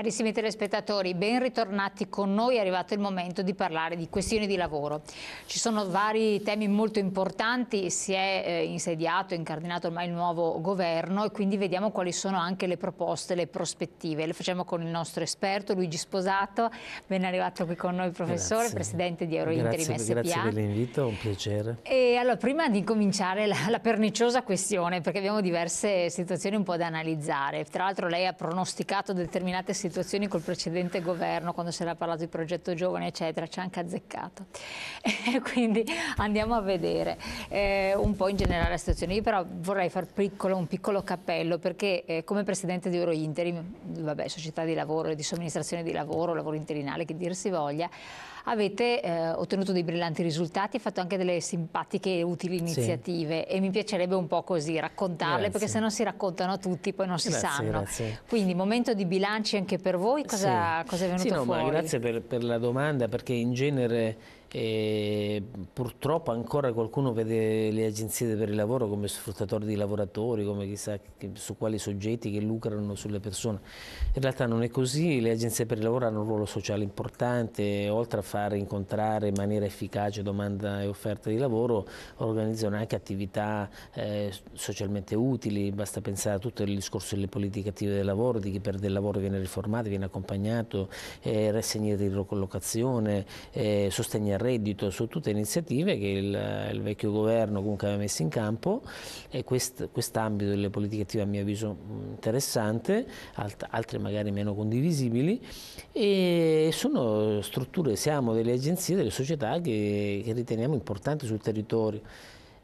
Carissimi telespettatori, ben ritornati con noi, è arrivato il momento di parlare di questioni di lavoro. Ci sono vari temi molto importanti, si è eh, insediato, incardinato ormai il nuovo governo e quindi vediamo quali sono anche le proposte, le prospettive. Le facciamo con il nostro esperto Luigi Sposato, ben arrivato qui con noi professore, grazie. presidente di Euro Eurointer grazie, SPA. Grazie dell'invito, un piacere. E allora, prima di cominciare la, la perniciosa questione, perché abbiamo diverse situazioni un po' da analizzare, tra l'altro lei ha pronosticato determinate situazioni situazioni col precedente governo, quando si era parlato di progetto giovane, eccetera, ci ha anche azzeccato. Quindi andiamo a vedere eh, un po' in generale la situazione. Io però vorrei fare piccolo, un piccolo cappello, perché eh, come presidente di Euro Interim, vabbè, società di lavoro e di somministrazione di lavoro, lavoro interinale, che dir si voglia, avete eh, ottenuto dei brillanti risultati e fatto anche delle simpatiche e utili iniziative sì. e mi piacerebbe un po' così raccontarle grazie. perché se no si raccontano tutti poi non si grazie, sanno. Grazie. Quindi momento di bilanci anche per voi, cosa, sì. cosa è venuto sì, no, fuori? grazie per, per la domanda perché in genere e purtroppo ancora qualcuno vede le agenzie per il lavoro come sfruttatori di lavoratori, come chissà su quali soggetti che lucrano sulle persone. In realtà non è così, le agenzie per il lavoro hanno un ruolo sociale importante, oltre a far incontrare in maniera efficace domanda e offerta di lavoro, organizzano anche attività eh, socialmente utili, basta pensare a tutto il discorso delle politiche attive del lavoro, di chi perde il lavoro viene riformato, viene accompagnato, eh, rassegne di ricollocazione, eh, sostenere reddito su tutte le iniziative che il, il vecchio governo comunque aveva messo in campo e questo ambito delle politiche attive a mio avviso interessante, alt altre magari meno condivisibili e sono strutture, siamo delle agenzie, delle società che, che riteniamo importanti sul territorio.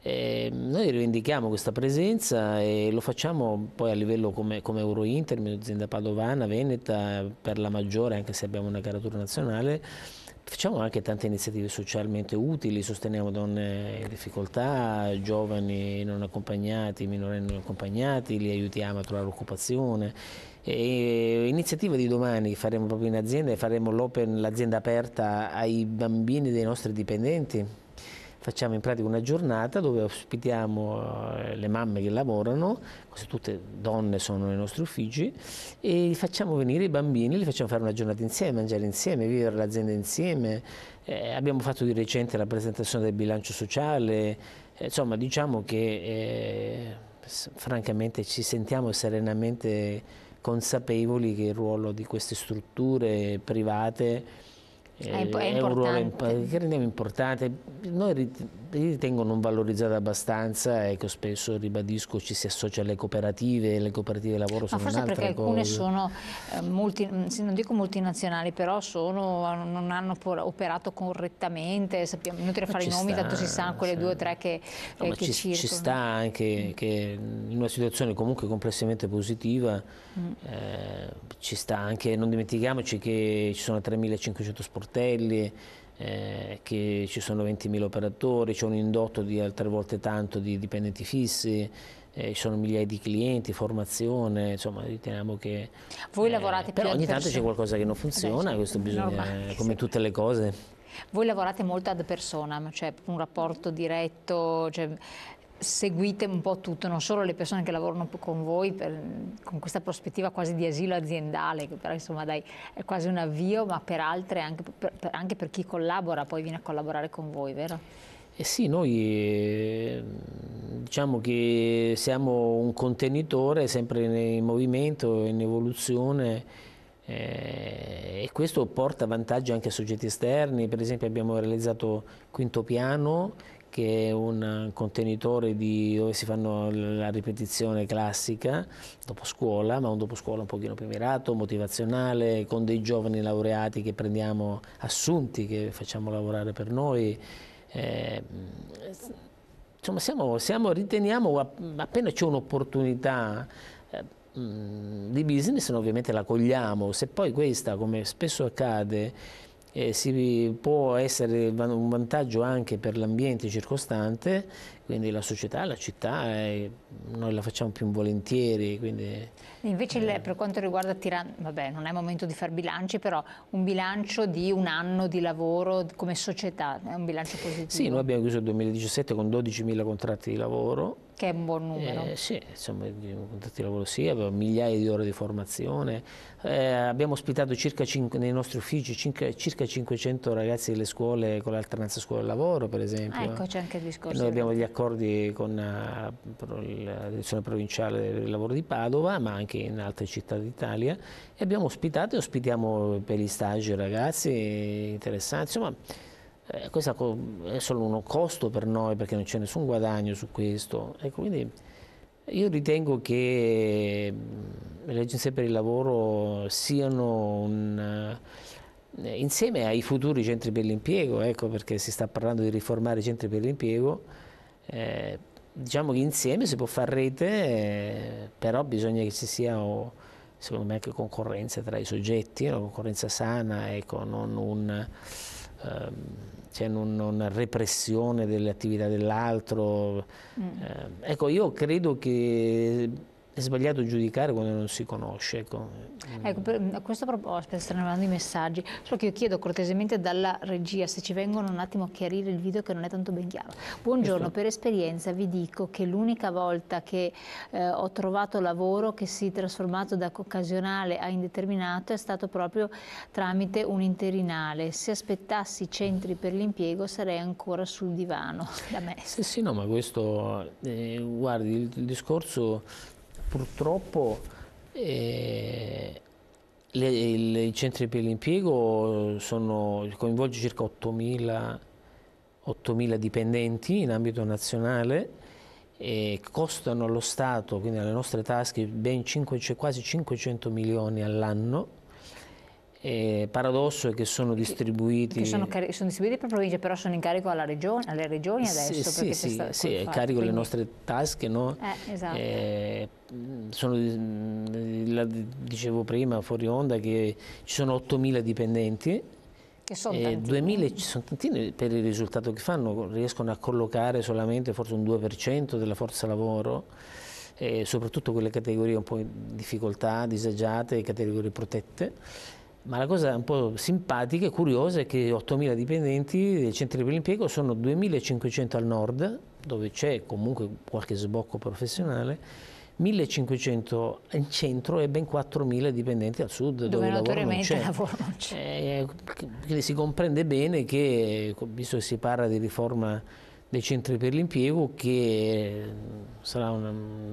Eh, noi rivendichiamo questa presenza e lo facciamo poi a livello come, come Eurointer, azienda padovana, veneta, per la maggiore, anche se abbiamo una caratura nazionale, Facciamo anche tante iniziative socialmente utili, sosteniamo donne in difficoltà, giovani non accompagnati, minorenni non accompagnati, li aiutiamo a trovare occupazione. E iniziativa di domani faremo proprio in azienda e faremo l'open, l'azienda aperta ai bambini dei nostri dipendenti facciamo in pratica una giornata dove ospitiamo eh, le mamme che lavorano, queste tutte donne sono nei nostri uffici, e facciamo venire i bambini, li facciamo fare una giornata insieme, mangiare insieme, vivere l'azienda insieme. Eh, abbiamo fatto di recente la presentazione del bilancio sociale, eh, insomma diciamo che eh, francamente ci sentiamo serenamente consapevoli che il ruolo di queste strutture private è, è, è un ruolo imp rendiamo importante, noi ritengo non valorizzato abbastanza e spesso ribadisco ci si associa alle cooperative, le cooperative di lavoro Ma sono forse perché cosa. alcune sono, eh, multi, mm, non dico multinazionali, però sono, non hanno operato correttamente, sappiamo, inutile fare i nomi, sta, tanto si sa quelle sì. due o tre che, no, eh, che ci, circolano. Ci sta anche che in una situazione comunque complessivamente positiva mm. eh, ci sta anche, non dimentichiamoci che ci sono 3.500 sportivi sportelli, eh, che ci sono 20.000 operatori, c'è un indotto di altre volte tanto di dipendenti fissi, eh, ci sono migliaia di clienti, formazione, insomma riteniamo che... Voi eh, lavorate Però ogni tanto c'è qualcosa che non funziona, Beh, questo bisogna, come sì. tutte le cose. Voi lavorate molto ad persona, cioè un rapporto diretto, cioè, seguite un po' tutto, non solo le persone che lavorano con voi per, con questa prospettiva quasi di asilo aziendale, che però insomma dai, è quasi un avvio, ma per altre, anche per, per, anche per chi collabora, poi viene a collaborare con voi, vero? Eh sì, noi ehm, diciamo che siamo un contenitore sempre in movimento, in evoluzione eh, e questo porta vantaggio anche a soggetti esterni, per esempio abbiamo realizzato Quinto Piano che è un contenitore di, dove si fanno la ripetizione classica dopo scuola, ma un dopo scuola un pochino più mirato, motivazionale, con dei giovani laureati che prendiamo assunti, che facciamo lavorare per noi. Eh, insomma, siamo, siamo, riteniamo appena c'è un'opportunità eh, di business, ovviamente la cogliamo, se poi questa, come spesso accade, eh, si può essere un vantaggio anche per l'ambiente circostante quindi la società, la città, eh, noi la facciamo più volentieri. Quindi, Invece eh. per quanto riguarda Tirana, vabbè non è momento di fare bilanci, però un bilancio di un anno di lavoro come società, è un bilancio positivo? Sì, noi abbiamo chiuso il 2017 con 12.000 contratti di lavoro. Che è un buon numero. Eh, sì, insomma, contratti di lavoro sì, abbiamo migliaia di ore di formazione, eh, abbiamo ospitato circa 5, nei nostri uffici circa, circa 500 ragazzi delle scuole con l'alternanza scuola-lavoro per esempio. Ah, ecco c'è anche il discorso. Noi abbiamo gli accordi accordi con eh, la direzione provinciale del lavoro di Padova, ma anche in altre città d'Italia e abbiamo ospitato e ospitiamo per gli stage ragazzi interessanti Insomma, eh, questo è solo un costo per noi perché non c'è nessun guadagno su questo. Ecco, quindi io ritengo che le agenzie per il lavoro siano un eh, insieme ai futuri centri per l'impiego, ecco perché si sta parlando di riformare i centri per l'impiego, eh, diciamo che insieme si può fare rete, eh, però bisogna che ci sia, oh, secondo me, anche concorrenza tra i soggetti, una concorrenza sana, ecco, non, un, ehm, cioè non, non repressione delle attività dell'altro. Mm. Eh, ecco, io credo che è sbagliato giudicare quando non si conosce. Ecco, ecco per, a questo proposito stanno arrivando i messaggi, solo che io chiedo cortesemente dalla regia se ci vengono un attimo a chiarire il video che non è tanto ben chiaro. Buongiorno, questo... per esperienza vi dico che l'unica volta che eh, ho trovato lavoro che si è trasformato da occasionale a indeterminato è stato proprio tramite un interinale. Se aspettassi centri per l'impiego sarei ancora sul divano da me. Sì, sì, no, ma questo, eh, guardi, il, il discorso Purtroppo eh, le, le, i centri per l'impiego coinvolgono circa 8.000 dipendenti in ambito nazionale e costano allo Stato, quindi alle nostre tasche, ben 5, cioè quasi 500 milioni all'anno eh, paradosso è che sono distribuiti... Che sono, sono, distribuiti per provincia, però sono in carico regione, alle regioni adesso? Sì, sì, sta, sì è in carico quindi... le nostre tasche, no? Eh, esatto. Eh, sono, la, dicevo prima, fuori onda, che ci sono 8.000 dipendenti che sono eh, 2000 ci sono tantini per il risultato che fanno, riescono a collocare solamente forse un 2% della forza lavoro, eh, soprattutto quelle categorie un po' in difficoltà, disagiate, categorie protette. Ma la cosa un po' simpatica e curiosa è che 8.000 dipendenti dei centri per l'impiego sono 2.500 al nord, dove c'è comunque qualche sbocco professionale, 1.500 in centro e ben 4.000 dipendenti al sud, dove, dove notoriamente cioè, lavoro non c'è. Eh, certo. si comprende bene che, visto che si parla di riforma dei centri per l'impiego che mm, sarà una mm,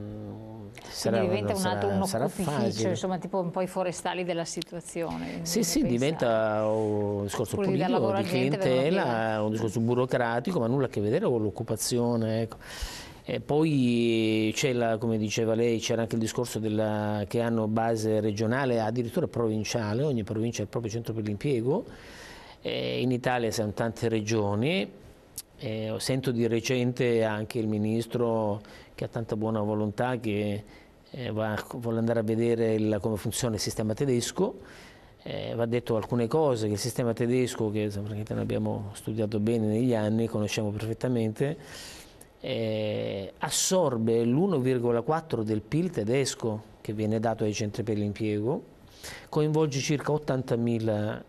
sarà, diventa un altro uno sarà insomma tipo un po' i forestali della situazione sì sì pensare. diventa un discorso Pure politico di, di clientela un discorso burocratico ma nulla a che vedere con l'occupazione ecco. E poi c'è la, come diceva lei, c'era anche il discorso della, che hanno base regionale, addirittura provinciale, ogni provincia ha il proprio centro per l'impiego, eh, in Italia siamo tante regioni, eh, sento di recente anche il ministro che ha tanta buona volontà che eh, va, vuole andare a vedere il, come funziona il sistema tedesco. Eh, va detto alcune cose che il sistema tedesco, che praticamente abbiamo studiato bene negli anni, conosciamo perfettamente, eh, assorbe l'1,4 del PIL tedesco che viene dato ai centri per l'impiego, coinvolge circa 80.000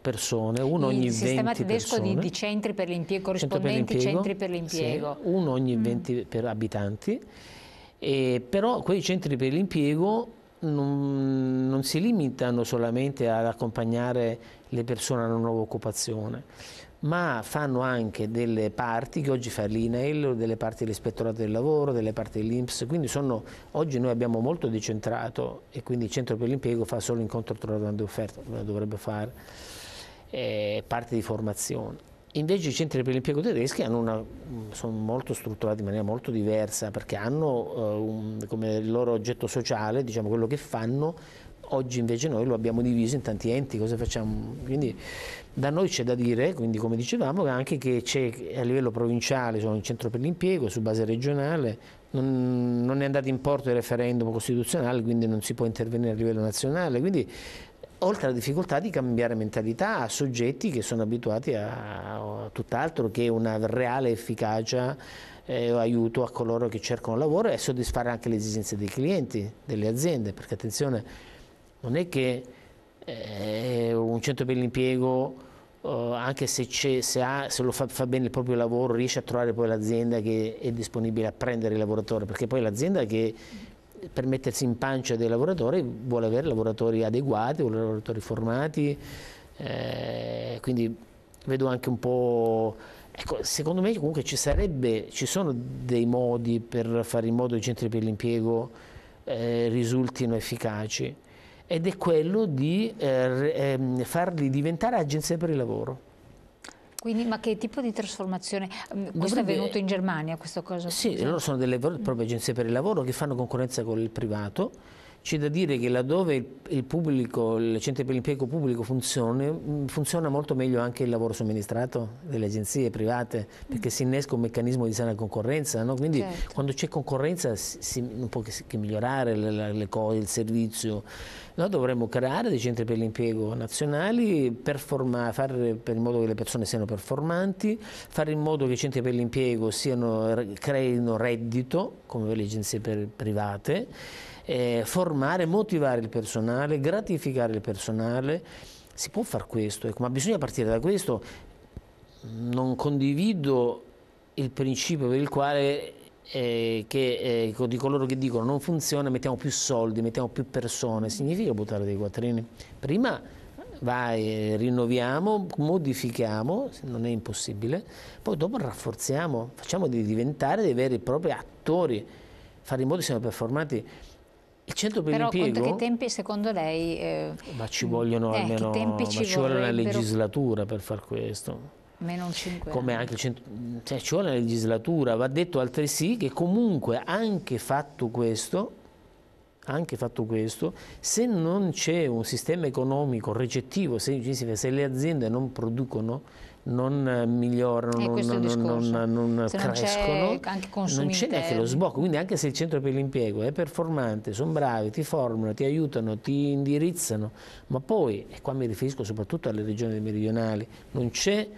persone, uno ogni 20 persone. Il sistema tedesco di, di, centri per l'impiego, corrispondenti centri per l'impiego. Sì, uno ogni mm. 20 per abitanti, e però quei centri per l'impiego non, non si limitano solamente ad accompagnare le persone a una nuova occupazione, ma fanno anche delle parti che oggi fa l'INAIL, delle parti dell'Ispettorato del Lavoro, delle parti dell'Inps, quindi sono, oggi noi abbiamo molto decentrato e quindi il Centro per l'Impiego fa solo incontro tra domanda e offerta, come dovrebbe fare, eh, parte di formazione. Invece i centri per l'impiego tedeschi una, sono molto strutturati in maniera molto diversa perché hanno eh, un, come loro oggetto sociale, diciamo, quello che fanno, oggi invece noi lo abbiamo diviso in tanti enti, cosa facciamo? Quindi da noi c'è da dire, quindi come dicevamo, anche che c'è a livello provinciale, sono in centro per l'impiego, su base regionale, non, non è andato in porto il referendum costituzionale, quindi non si può intervenire a livello nazionale. Quindi oltre alla difficoltà di cambiare mentalità a soggetti che sono abituati a, a tutt'altro che una reale efficacia eh, aiuto a coloro che cercano lavoro e a soddisfare anche le esigenze dei clienti, delle aziende, perché attenzione, non è che eh, un centro per l'impiego Uh, anche se, se, ha, se lo fa, fa, bene il proprio lavoro riesce a trovare poi l'azienda che è disponibile a prendere il lavoratore perché poi l'azienda che per mettersi in pancia dei lavoratori vuole avere lavoratori adeguati, vuole lavoratori formati eh, quindi vedo anche un po' ecco, secondo me comunque ci sarebbe ci sono dei modi per fare in modo che i centri per l'impiego eh, risultino efficaci ed è quello di eh, ehm, farli diventare agenzie per il lavoro. Quindi, ma che tipo di trasformazione? Mm, questo Dovrebbe... è avvenuto in Germania, questa cosa? Sì, loro sono delle proprie agenzie per il lavoro che fanno concorrenza con il privato c'è da dire che laddove il, pubblico, il centro per l'impiego pubblico funziona, mm, funziona molto meglio anche il lavoro somministrato delle agenzie private, perché mm. si innesca un meccanismo di sana concorrenza, no? quindi certo. quando c'è concorrenza si, non può che, migliorare le, le cose, il servizio. Noi dovremmo creare dei centri per l'impiego nazionali, fare in modo che le persone siano performanti, fare in modo che i centri per l'impiego creino reddito, come le agenzie per, private, eh, formare, motivare il personale, gratificare il personale. Si può fare questo, ecco, ma bisogna partire da questo. Non condivido il principio per il quale eh, che, eh, di coloro che dicono non funziona mettiamo più soldi, mettiamo più persone, significa buttare dei quattrini. Prima vai, eh, rinnoviamo, modifichiamo, non è impossibile, poi dopo rafforziamo, facciamo di diventare dei veri e propri attori, fare in modo che siano performati il centro per Però l'impiego? Però che tempi secondo lei... Eh, ma ci vogliono eh, almeno... Ci, ci vuole una legislatura per far questo. Meno un 5 Come anche il centro, cioè, ci vuole una legislatura. Va detto altresì che comunque anche fatto questo anche fatto questo, se non c'è un sistema economico recettivo, se, se le aziende non producono, non migliorano, eh, non, non, non, crescono, non c'è neanche lo sbocco, quindi anche se il centro per l'impiego è performante, sono bravi, ti formano, ti aiutano, ti indirizzano, ma poi, e qua mi riferisco soprattutto alle regioni meridionali, non c'è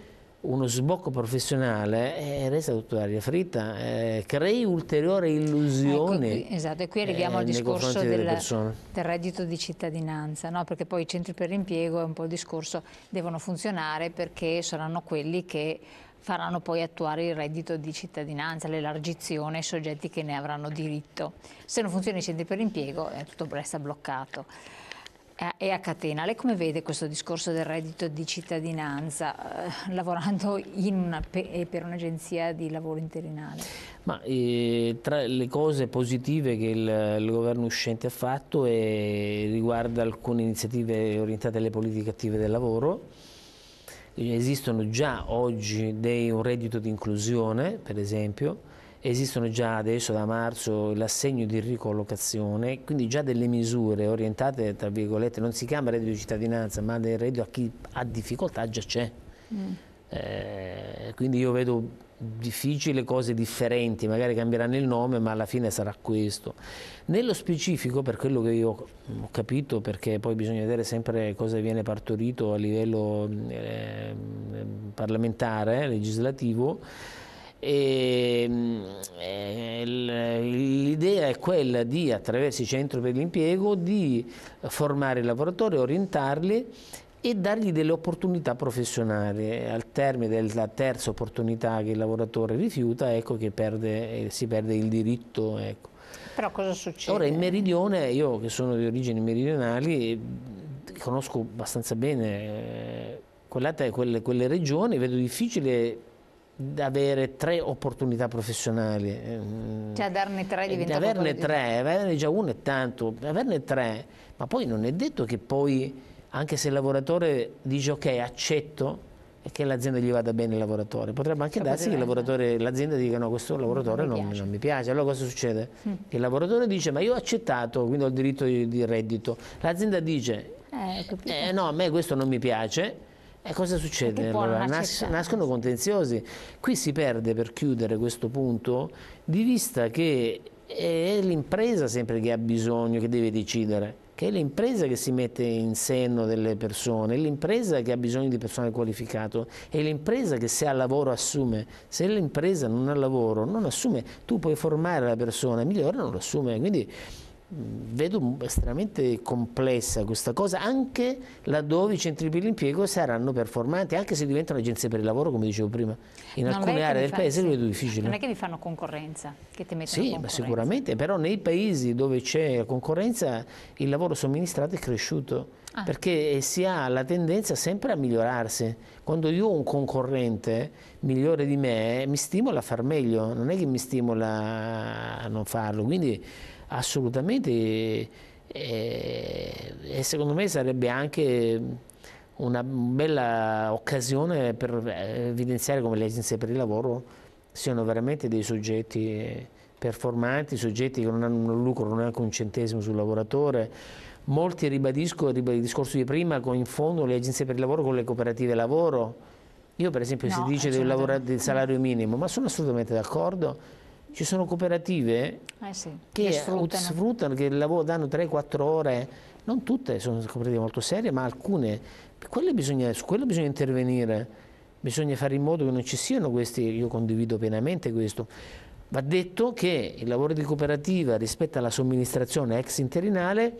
uno sbocco professionale eh, resta tutto aria fritta, eh, crei ulteriore illusione. Ecco qui, esatto, e qui arriviamo eh, al discorso del, del, reddito di cittadinanza, no? perché poi i centri per l'impiego è un po' il discorso, devono funzionare perché saranno quelli che faranno poi attuare il reddito di cittadinanza, l'elargizione ai soggetti che ne avranno diritto. Se non funzionano i centri per l'impiego eh, tutto resta bloccato e eh, a catena. Lei come vede questo discorso del reddito di cittadinanza eh, lavorando una, eh, per un'agenzia di lavoro interinale? Ma, eh, tra le cose positive che il, il governo uscente ha fatto è, riguarda alcune iniziative orientate alle politiche attive del lavoro. Esistono già oggi dei, un reddito di inclusione, per esempio, esistono già adesso da marzo l'assegno di ricollocazione, quindi già delle misure orientate, tra virgolette, non si chiama reddito di cittadinanza, ma del reddito a chi ha difficoltà già c'è. Mm. Eh, quindi io vedo difficili cose differenti, magari cambieranno il nome, ma alla fine sarà questo. Nello specifico, per quello che io ho capito, perché poi bisogna vedere sempre cosa viene partorito a livello mm, eh, parlamentare, legislativo, e, ehm, eh, l'idea è quella di, attraverso i centri per l'impiego, di formare i lavoratori, orientarli e dargli delle opportunità professionali. Al termine della terza opportunità che il lavoratore rifiuta, ecco che perde, eh, si perde il diritto. Ecco. Però cosa succede? Ora in Meridione, io che sono di origini meridionali, conosco abbastanza bene eh, quelle, quelle regioni, vedo difficile avere tre opportunità professionali. Eh, cioè darne tre eh, diventa Averne tre, averne già uno è tanto, averne tre, ma poi non è detto che poi, anche se il lavoratore dice ok accetto, e che l'azienda gli vada bene il lavoratore. Potrebbe anche cioè, darsi che l'azienda dica no, questo lavoratore non mi, non, non mi, piace. Allora cosa succede? Mm. il lavoratore dice ma io ho accettato, quindi ho il diritto di, di reddito. L'azienda dice eh, eh, no, a me questo non mi piace e cosa succede? Allora, nas nascono contenziosi. Qui si perde, per chiudere questo punto, di vista che è l'impresa sempre che ha bisogno, che deve decidere che è l'impresa che si mette in senno delle persone, è l'impresa che ha bisogno di personale qualificato, è l'impresa che se ha lavoro assume, se l'impresa non ha lavoro non assume, tu puoi formare la persona, migliore non lo assume, quindi vedo estremamente complessa questa cosa, anche laddove i centri per l'impiego saranno performanti, anche se diventano agenzie per il lavoro, come dicevo prima, in non alcune aree del fa, paese sì. lo vedo difficile. Non è che vi fanno concorrenza, che ti mettono Sì, ma sicuramente, però nei paesi dove c'è concorrenza il lavoro somministrato è cresciuto. Ah. Perché si ha la tendenza sempre a migliorarsi. Quando io ho un concorrente migliore di me, mi stimola a far meglio, non è che mi stimola a non farlo. Quindi assolutamente eh, e, secondo me sarebbe anche una bella occasione per eh, evidenziare come le agenzie per il lavoro siano veramente dei soggetti performanti, soggetti che non hanno un lucro, non hanno un centesimo sul lavoratore. Molti, ribadisco, il discorso di prima, confondono le agenzie per il lavoro con le cooperative lavoro. Io per esempio no, si dice del, lavoro, del salario minimo, ma sono assolutamente d'accordo ci sono cooperative eh sì, che, che sfruttano. sfruttano. che lavoro, danno 3-4 ore, non tutte sono cooperative molto serie, ma alcune, bisogna, su quello bisogna intervenire, bisogna fare in modo che non ci siano questi, io condivido pienamente questo. Va detto che il lavoro di cooperativa rispetto alla somministrazione ex interinale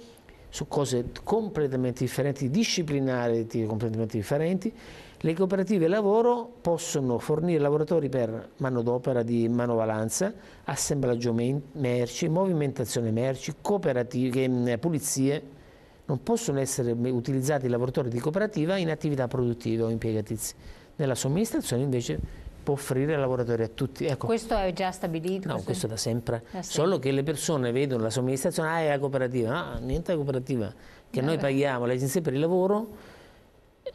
su cose completamente differenti, disciplinari completamente differenti, le cooperative lavoro possono fornire lavoratori per manodopera di manovalanza, assemblaggio merci, movimentazione merci, ehm, pulizie. Non possono essere utilizzati i lavoratori di cooperativa in attività produttive o impiegatizie. Nella somministrazione invece può offrire lavoratori a tutti. Ecco, questo è già stabilito? No, questo da sempre. da sempre. Solo che le persone vedono la somministrazione, ah è la cooperativa, ah niente è cooperativa, che Vabbè. Eh, noi paghiamo l'agenzia per il lavoro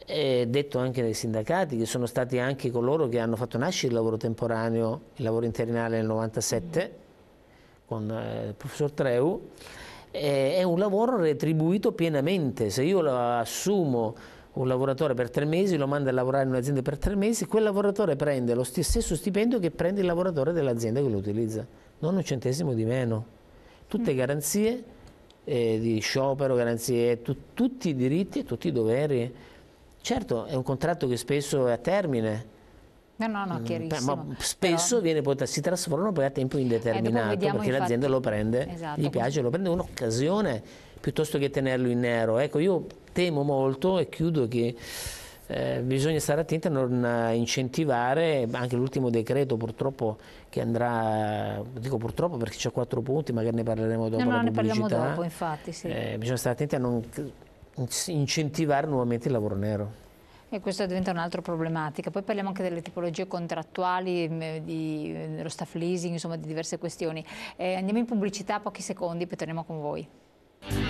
è detto anche dai sindacati che sono stati anche coloro che hanno fatto nascere il lavoro temporaneo, il lavoro interinale nel 97 con eh, il professor Treu, eh, è un lavoro retribuito pienamente, se io assumo un lavoratore per tre mesi, lo manda a lavorare in un'azienda per tre mesi, quel lavoratore prende lo stesso stipendio che prende il lavoratore dell'azienda che lo utilizza, non un centesimo di meno, tutte mm. garanzie eh, di sciopero, garanzie, tu tutti i diritti e tutti i doveri. Certo, è un contratto che spesso è a termine, No, no, no, mm, chiarissimo. Ma spesso Però... portato, si trasformano poi a tempo eh, indeterminato eh, vediamo, perché infatti... l'azienda lo prende, esatto, gli piace, lo prende un'occasione piuttosto che tenerlo in nero. Ecco, io temo molto e chiudo che eh, bisogna stare attenti a non eh, incentivare anche l'ultimo decreto purtroppo che andrà, dico purtroppo perché c'è quattro punti, magari ne parleremo dopo. No, no, ne pubblicità. parliamo dopo, infatti. Sì. Eh, bisogna stare attenti a non incentivare nuovamente il lavoro nero. E questo diventa un'altra problematica. Poi parliamo anche delle tipologie contrattuali, mm, di, dello eh, staff leasing, insomma di diverse questioni. Eh, andiamo in pubblicità pochi secondi, poi torniamo con voi.